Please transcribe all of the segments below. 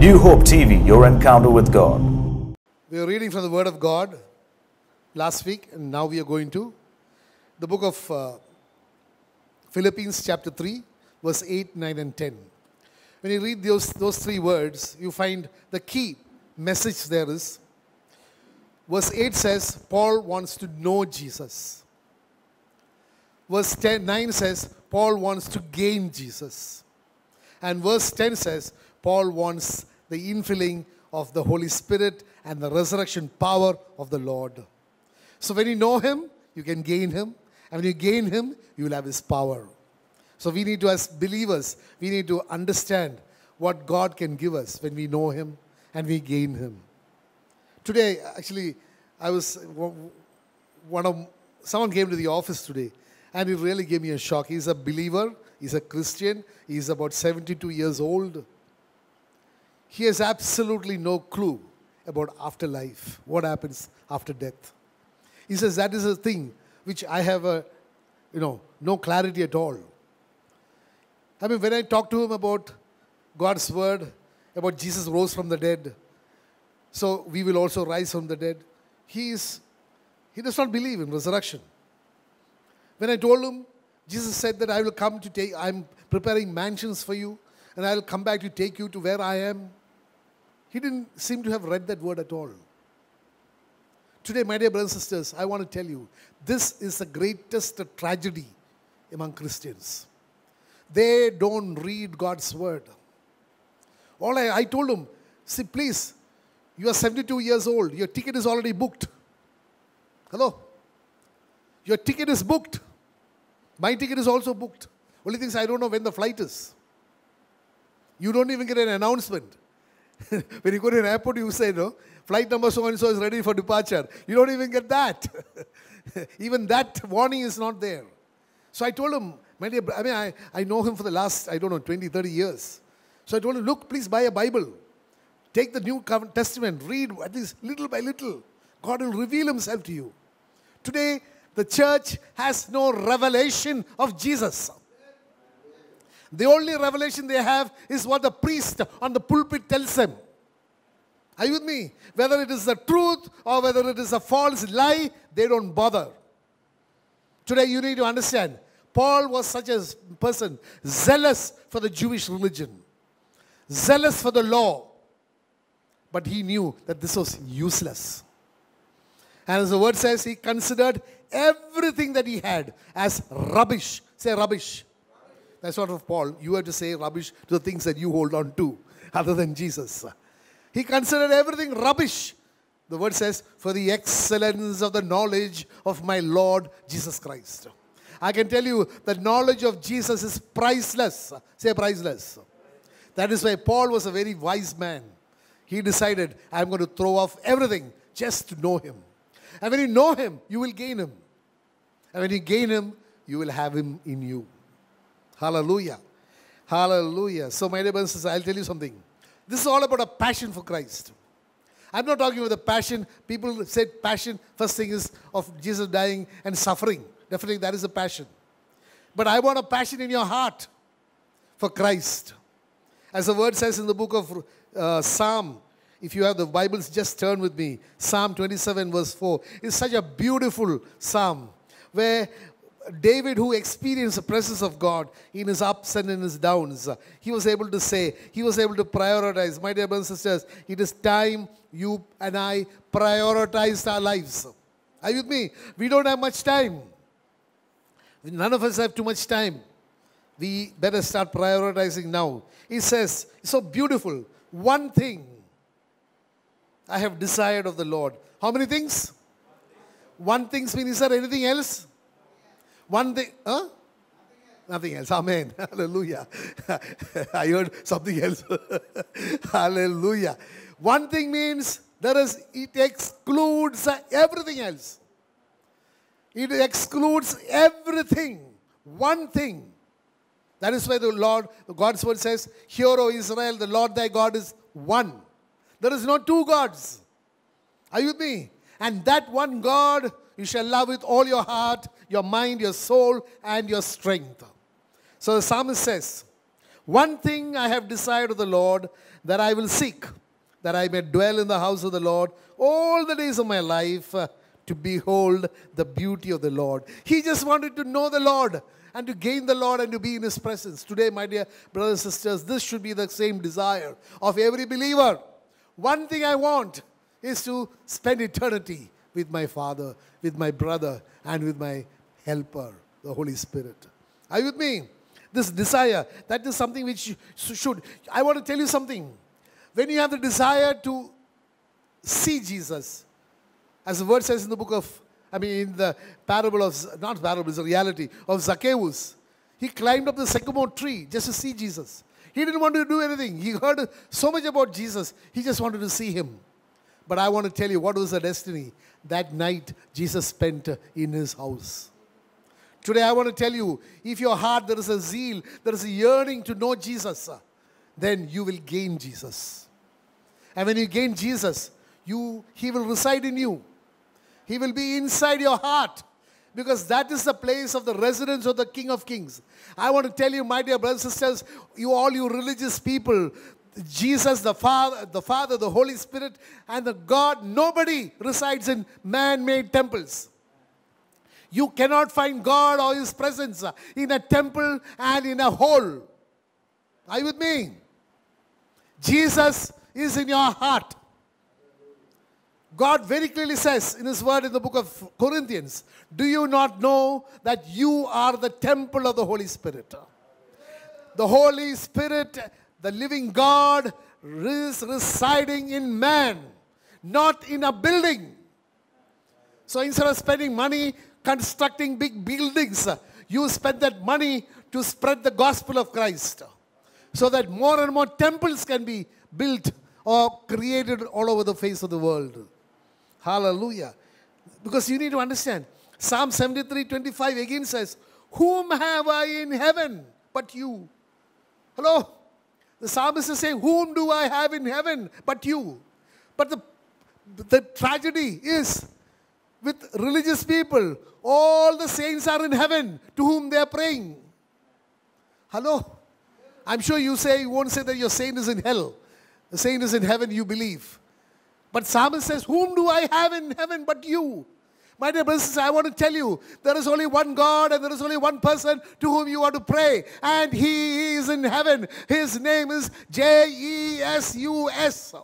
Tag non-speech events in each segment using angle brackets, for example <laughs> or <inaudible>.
New Hope TV, your encounter with God. We are reading from the Word of God last week, and now we are going to the book of uh, Philippines, chapter 3, verse 8, 9, and 10. When you read those, those three words, you find the key message there is. Verse 8 says, Paul wants to know Jesus. Verse 10, 9 says, Paul wants to gain Jesus. And verse 10 says, Paul wants the infilling of the Holy Spirit and the resurrection power of the Lord. So when you know Him, you can gain Him. And when you gain Him, you will have His power. So we need to, as believers, we need to understand what God can give us when we know Him and we gain Him. Today, actually, I was one of someone came to the office today and he really gave me a shock. He's a believer, he's a Christian, he's about 72 years old. He has absolutely no clue about afterlife, what happens after death. He says that is a thing which I have a, you know, no clarity at all. I mean, when I talk to him about God's word, about Jesus rose from the dead, so we will also rise from the dead, he is, he does not believe in resurrection. When I told him, Jesus said that I will come to take, I'm preparing mansions for you, and I'll come back to take you to where I am. He didn't seem to have read that word at all. Today, my dear brothers and sisters, I want to tell you this is the greatest tragedy among Christians. They don't read God's word. All I, I told him, see, please, you are 72 years old, your ticket is already booked. Hello? Your ticket is booked. My ticket is also booked. Only thing is, I don't know when the flight is. You don't even get an announcement. <laughs> when you go to an airport, you say, no, flight number so and so is ready for departure. You don't even get that. <laughs> even that warning is not there. So I told him, my dear, I mean, I, I know him for the last, I don't know, 20, 30 years. So I told him, look, please buy a Bible. Take the New Testament, read at least little by little. God will reveal himself to you. Today, the church has no revelation of Jesus. The only revelation they have is what the priest on the pulpit tells them. Are you with me? Whether it is the truth or whether it is a false lie, they don't bother. Today you need to understand, Paul was such a person, zealous for the Jewish religion, zealous for the law. But he knew that this was useless. And as the word says, he considered everything that he had as rubbish. Say rubbish. That's not of Paul. You have to say rubbish to the things that you hold on to <laughs> other than Jesus. He considered everything rubbish. The word says, for the excellence of the knowledge of my Lord Jesus Christ. I can tell you the knowledge of Jesus is priceless. Say priceless. That is why Paul was a very wise man. He decided, I'm going to throw off everything just to know him. And when you know him, you will gain him. And when you gain him, you will have him in you. Hallelujah. Hallelujah. So, my dear brothers and sisters, I'll tell you something. This is all about a passion for Christ. I'm not talking about the passion. People said passion, first thing is of Jesus dying and suffering. Definitely that is a passion. But I want a passion in your heart for Christ. As the word says in the book of uh, Psalm, if you have the Bibles, just turn with me. Psalm 27, verse 4 is such a beautiful psalm where David, who experienced the presence of God in his ups and in his downs, he was able to say, he was able to prioritize. My dear brothers and sisters, it is time you and I prioritized our lives. Are you with me? We don't have much time. None of us have too much time. We better start prioritizing now. He says, so beautiful. One thing I have desired of the Lord. How many things? One thing means is there anything else? One thing, huh? Nothing else. Amen. <laughs> Hallelujah. <laughs> I heard something else. <laughs> Hallelujah. One thing means there is, it excludes everything else. It excludes everything. One thing. That is why the Lord, God's word says, Hear, O Israel, the Lord thy God is one. There is no two gods. Are you with me? And that one God you shall love with all your heart, your mind, your soul, and your strength. So the psalmist says, One thing I have desired of the Lord that I will seek, that I may dwell in the house of the Lord all the days of my life uh, to behold the beauty of the Lord. He just wanted to know the Lord and to gain the Lord and to be in His presence. Today, my dear brothers and sisters, this should be the same desire of every believer. One thing I want is to spend eternity with my father, with my brother, and with my helper, the Holy Spirit. Are you with me? This desire, that is something which should. I want to tell you something. When you have the desire to see Jesus, as the word says in the book of, I mean, in the parable of, not parable, it's a reality, of Zacchaeus, he climbed up the sycamore tree just to see Jesus. He didn't want to do anything. He heard so much about Jesus, he just wanted to see him. But I want to tell you what was the destiny that night Jesus spent in his house. Today, I want to tell you if your heart there is a zeal, there is a yearning to know Jesus, then you will gain Jesus. And when you gain Jesus, you, He will reside in you, He will be inside your heart because that is the place of the residence of the King of Kings. I want to tell you, my dear brothers and sisters, you all you religious people, Jesus, the Father, the Father, the Holy Spirit, and the God, nobody resides in man-made temples. You cannot find God or His presence in a temple and in a hole. Are you with me? Jesus is in your heart. God very clearly says in His word in the book of Corinthians, Do you not know that you are the temple of the Holy Spirit? The Holy Spirit, the living God, is residing in man, not in a building. So instead of spending money constructing big buildings. You spend that money to spread the gospel of Christ so that more and more temples can be built or created all over the face of the world. Hallelujah. Because you need to understand, Psalm 73 25 again says, Whom have I in heaven but you? Hello? The psalmist is saying, Whom do I have in heaven but you? But the, the tragedy is with religious people. All the saints are in heaven to whom they are praying. Hello? I'm sure you say you won't say that your saint is in hell. The saint is in heaven, you believe. But Psalmist says, Whom do I have in heaven but you? My dear brothers, I want to tell you, there is only one God and there is only one person to whom you are to pray. And he is in heaven. His name is J-E-S-U-S.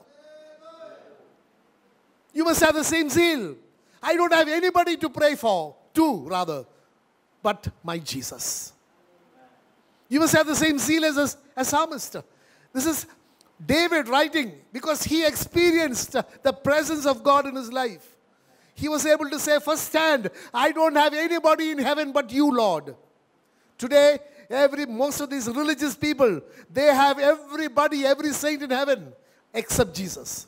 You must have the same zeal. I don't have anybody to pray for, to rather, but my Jesus. You must have the same zeal as a, a psalmist. This is David writing because he experienced the presence of God in his life. He was able to say firsthand, I don't have anybody in heaven but you, Lord. Today, every most of these religious people, they have everybody, every saint in heaven except Jesus.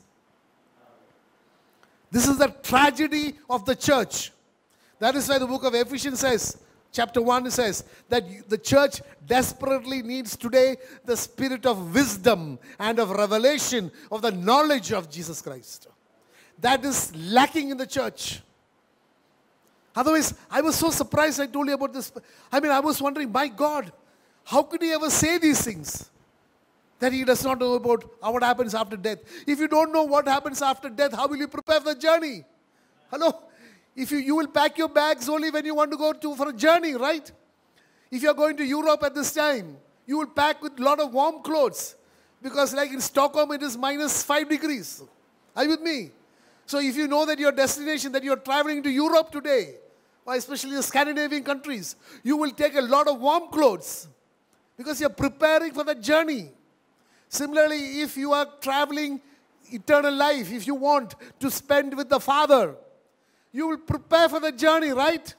This is the tragedy of the church. That is why the book of Ephesians says, chapter 1 says, that the church desperately needs today the spirit of wisdom and of revelation of the knowledge of Jesus Christ. That is lacking in the church. Otherwise, I was so surprised I told you about this. I mean, I was wondering, my God, how could he ever say these things? that he does not know about what happens after death. If you don't know what happens after death, how will you prepare for the journey? Hello? If you, you will pack your bags only when you want to go to for a journey, right? If you are going to Europe at this time, you will pack with a lot of warm clothes because like in Stockholm, it is minus 5 degrees. Are you with me? So if you know that your destination, that you're traveling to Europe today, or especially the Scandinavian countries, you will take a lot of warm clothes because you're preparing for the journey. Similarly, if you are traveling eternal life, if you want to spend with the Father, you will prepare for the journey, right?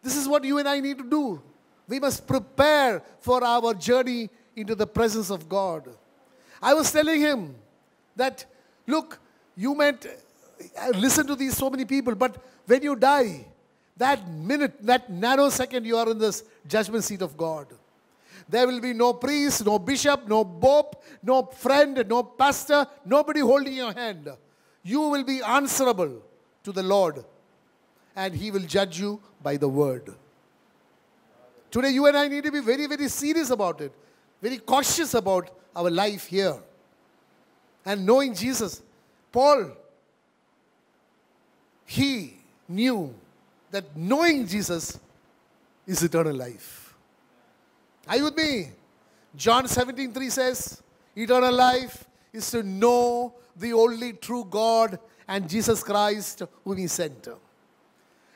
This is what you and I need to do. We must prepare for our journey into the presence of God. I was telling him that, look, you meant uh, listen to these so many people, but when you die, that minute, that nanosecond, you are in this judgment seat of God. There will be no priest, no bishop, no pope, no friend, no pastor, nobody holding your hand. You will be answerable to the Lord and he will judge you by the word. Today, you and I need to be very, very serious about it, very cautious about our life here and knowing Jesus. Paul, he knew that knowing Jesus is eternal life. Are you with me? John 17 3 says, Eternal life is to know the only true God and Jesus Christ, whom He sent.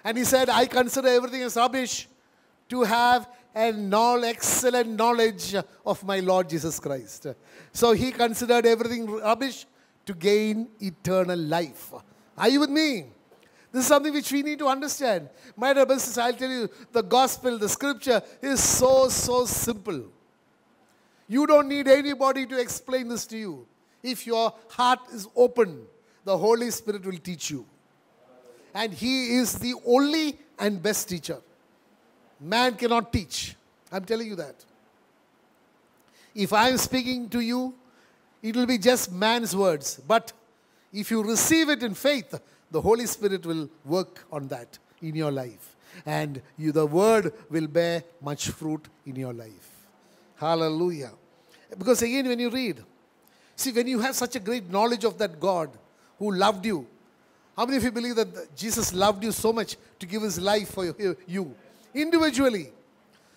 And He said, I consider everything as rubbish to have an all excellent knowledge of my Lord Jesus Christ. So He considered everything rubbish to gain eternal life. Are you with me? This is something which we need to understand. My dear sisters, I'll tell you, the gospel, the scripture is so, so simple. You don't need anybody to explain this to you. If your heart is open, the Holy Spirit will teach you. And He is the only and best teacher. Man cannot teach. I'm telling you that. If I'm speaking to you, it will be just man's words. But if you receive it in faith, the Holy Spirit will work on that in your life. And you, the word will bear much fruit in your life. Hallelujah. Because again, when you read, see, when you have such a great knowledge of that God who loved you, how many of you believe that Jesus loved you so much to give his life for you? Individually.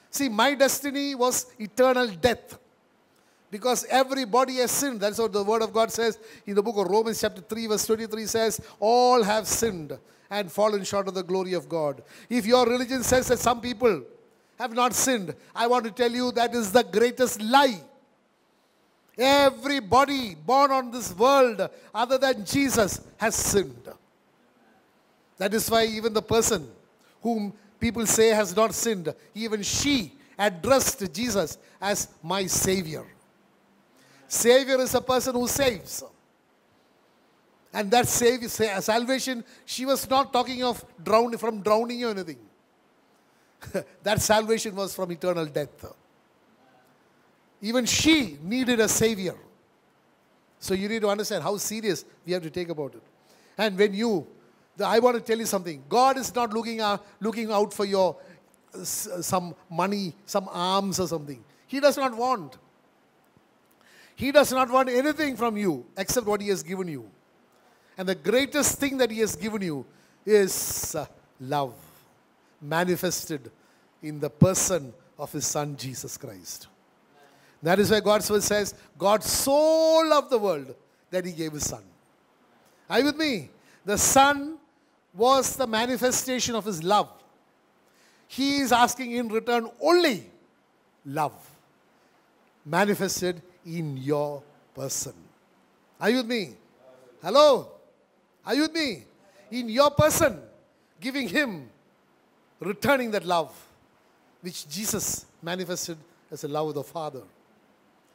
See, my destiny was eternal death. Because everybody has sinned. That's what the word of God says in the book of Romans, chapter 3, verse 23 says, All have sinned and fallen short of the glory of God. If your religion says that some people have not sinned, I want to tell you that is the greatest lie. Everybody born on this world other than Jesus has sinned. That is why even the person whom people say has not sinned, even she addressed Jesus as my Savior. Savior is a person who saves. And that save, salvation, she was not talking of drown, from drowning or anything. <laughs> that salvation was from eternal death. Even she needed a Savior. So you need to understand how serious we have to take about it. And when you, I want to tell you something. God is not looking out, uh, looking out for your uh, some money, some alms or something. He does not want. He does not want anything from you except what He has given you. And the greatest thing that He has given you is uh, love manifested in the person of His Son Jesus Christ. That is why God's word says, God so loved the world that He gave His Son. Are you with me? The Son was the manifestation of His love. He is asking in return only love manifested in your person. Are you with me? Hello? Are you with me? In your person, giving Him, returning that love which Jesus manifested as the love of the Father.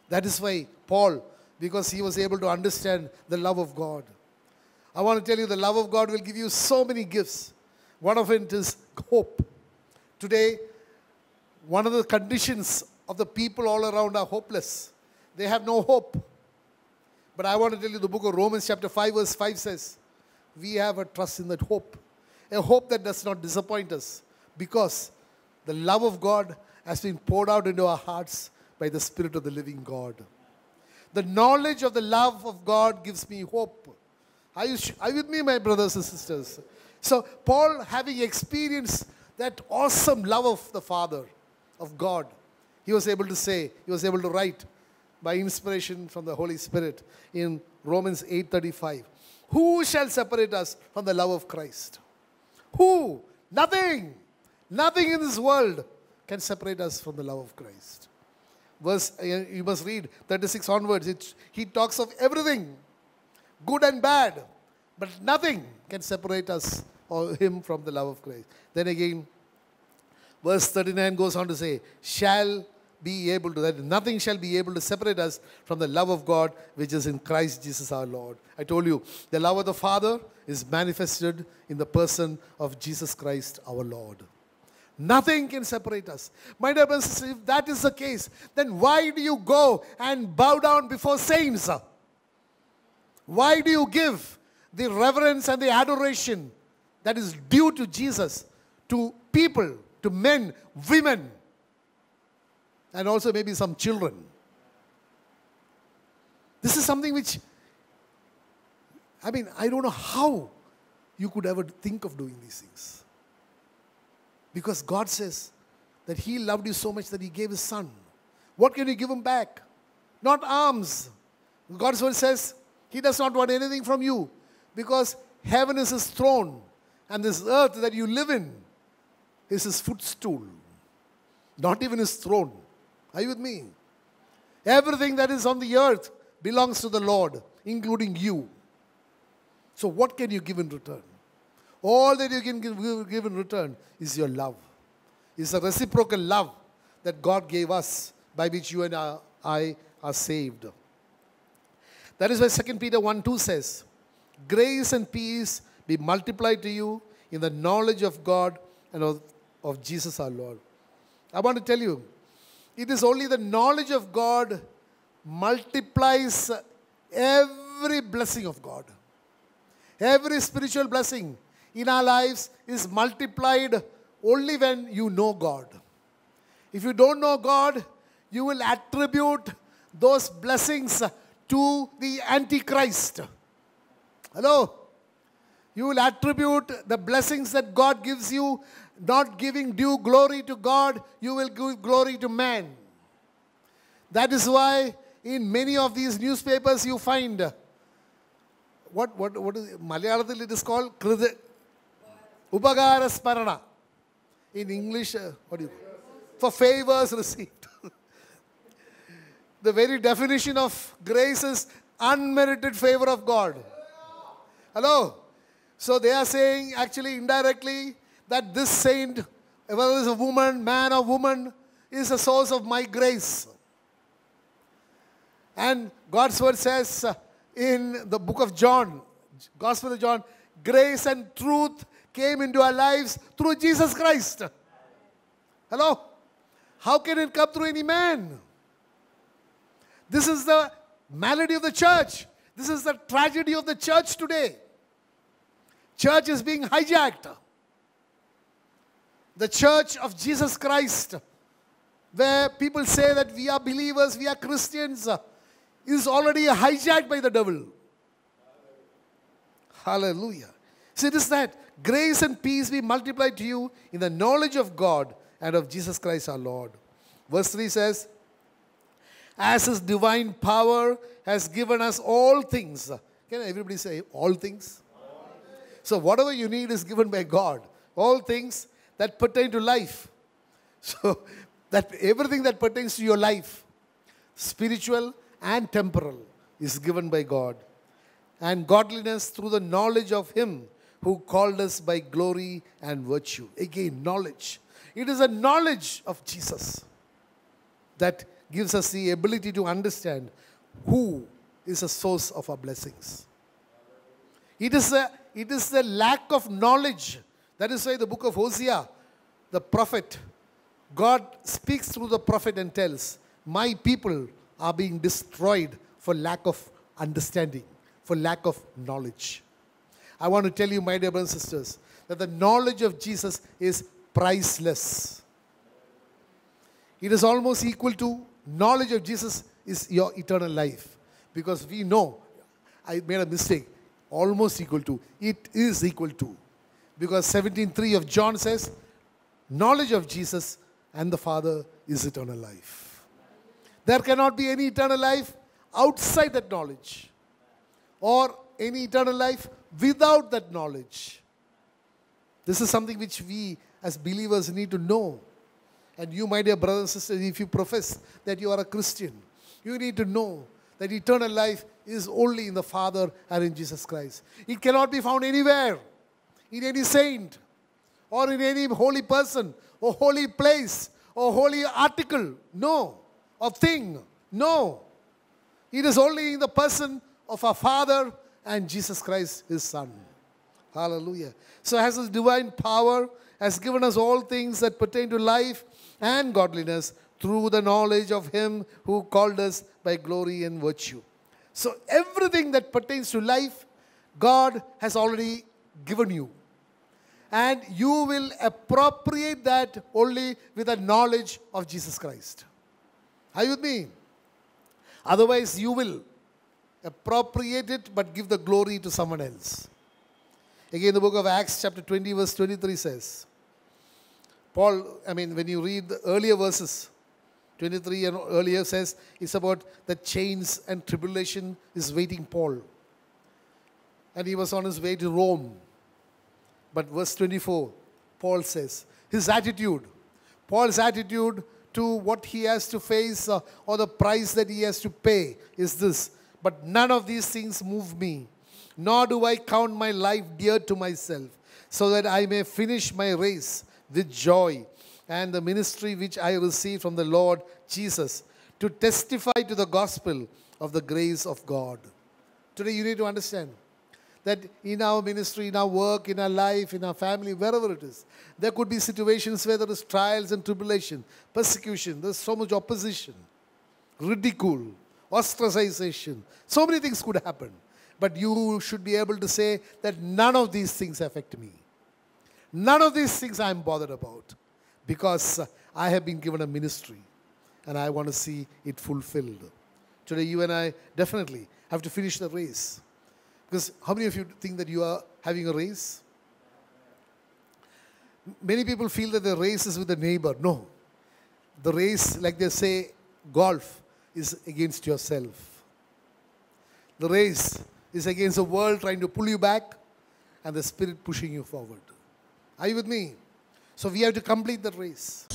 That is why Paul, because he was able to understand the love of God. I want to tell you the love of God will give you so many gifts. One of it is hope. Today, one of the conditions of the people all around are hopeless. They have no hope. But I want to tell you the book of Romans, chapter 5, verse 5 says, We have a trust in that hope, a hope that does not disappoint us because the love of God has been poured out into our hearts by the Spirit of the living God. The knowledge of the love of God gives me hope. Are you, are you with me, my brothers and sisters? So, Paul, having experienced that awesome love of the Father, of God, he was able to say, he was able to write, by inspiration from the Holy Spirit in Romans 8:35. Who shall separate us from the love of Christ? Who? Nothing. Nothing in this world can separate us from the love of Christ. Verse uh, you must read 36 onwards. It, he talks of everything, good and bad, but nothing can separate us or him from the love of Christ. Then again, verse 39 goes on to say, Shall be able to, that nothing shall be able to separate us from the love of God which is in Christ Jesus our Lord. I told you, the love of the Father is manifested in the person of Jesus Christ our Lord. Nothing can separate us. My dear brothers, if that is the case, then why do you go and bow down before saints? Why do you give the reverence and the adoration that is due to Jesus to people, to men, women? and also maybe some children. This is something which, I mean, I don't know how you could ever think of doing these things. Because God says that He loved you so much that He gave His Son. What can you give Him back? Not arms. God's word says He does not want anything from you because heaven is His throne and this earth that you live in is His footstool, not even His throne. Are you with me? Everything that is on the earth belongs to the Lord, including you. So, what can you give in return? All that you can give, in return is your love. It's a reciprocal love that God gave us by which you and I are saved. That is why 2 Peter 1 2 says, Grace and peace be multiplied to you in the knowledge of God and of, of Jesus our Lord. I want to tell you, it is only the knowledge of God multiplies every blessing of God. Every spiritual blessing in our lives is multiplied only when you know God. If you don't know God, you will attribute those blessings to the Antichrist. Hello? You will attribute the blessings that God gives you not giving due glory to God, you will give glory to man. That is why in many of these newspapers you find uh, what what what is Malayalam it is called upagara In English, uh, what do you for favors received. <laughs> the very definition of grace is unmerited favor of God. Hello. So they are saying actually indirectly that this saint, whether it's a woman, man or woman, is a source of my grace. And God's word says uh, in the book of John, Gospel of John, grace and truth came into our lives through Jesus Christ. Hello? How can it come through any man? This is the malady of the church. This is the tragedy of the church today. Church is being hijacked the church of Jesus Christ, where people say that we are believers, we are Christians, is already hijacked by the devil. Hallelujah. See, it is that grace and peace be multiplied to you in the knowledge of God and of Jesus Christ our Lord. Verse 3 says, As his divine power has given us all things. Can everybody say all things? all things? So, whatever you need is given by God. All things that pertain to life. <laughs> So, that everything that pertains to your life, spiritual and temporal, is given by God. And godliness through the knowledge of Him who called us by glory and virtue. Again, knowledge. It is a knowledge of Jesus that gives us the ability to understand who is the source of our blessings. It is the, it is the lack of knowledge that is why the book of Hosea, the prophet, God speaks through the prophet and tells, My people are being destroyed for lack of understanding, for lack of knowledge. I want to tell you, my dear brothers and sisters, that the knowledge of Jesus is priceless. It is almost equal to knowledge of Jesus is your eternal life. Because we know, I made a mistake, almost equal to, it is equal to because 17.3 of John says, knowledge of Jesus and the Father is eternal life. There cannot be any eternal life outside that knowledge or any eternal life without that knowledge. This is something which we as believers need to know. And you, my dear brothers and sisters, if you profess that you are a Christian, you need to know that eternal life is only in the Father and in Jesus Christ. It cannot be found anywhere in any saint or in any holy person or holy place or holy article. No. Or thing. No. It is only in the person of our Father and Jesus Christ, His Son. Hallelujah. So, as His divine power has given us all things that pertain to life and godliness through the knowledge of Him who called us by glory and virtue. So, everything that pertains to life, God has already given you and you will appropriate that only with a knowledge of Jesus Christ. Are you with me? Otherwise, you will appropriate it but give the glory to someone else. Again, the book of Acts, chapter 20, verse 23 says, Paul, I mean, when you read the earlier verses, 23 and earlier says, it's about the chains and tribulation is waiting Paul. And he was on his way to Rome but verse 24, Paul says, his attitude, Paul's attitude to what he has to face uh, or the price that he has to pay is this. But none of these things move me, nor do I count my life dear to myself, so that I may finish my race with joy and the ministry which I receive from the Lord Jesus to testify to the gospel of the grace of God. Today you need to understand that in our ministry, in our work, in our life, in our family, wherever it is. There could be situations where there is trials and tribulation, persecution, there's so much opposition, ridicule, ostracization. So many things could happen. But you should be able to say that none of these things affect me. None of these things I'm bothered about because I have been given a ministry and I want to see it fulfilled. Today, you and I definitely have to finish the race. Because how many of you think that you are having a race? Many people feel that the race is with the neighbor. No. The race, like they say, golf, is against yourself. The race is against the world trying to pull you back and the spirit pushing you forward. Are you with me? So we have to complete the race.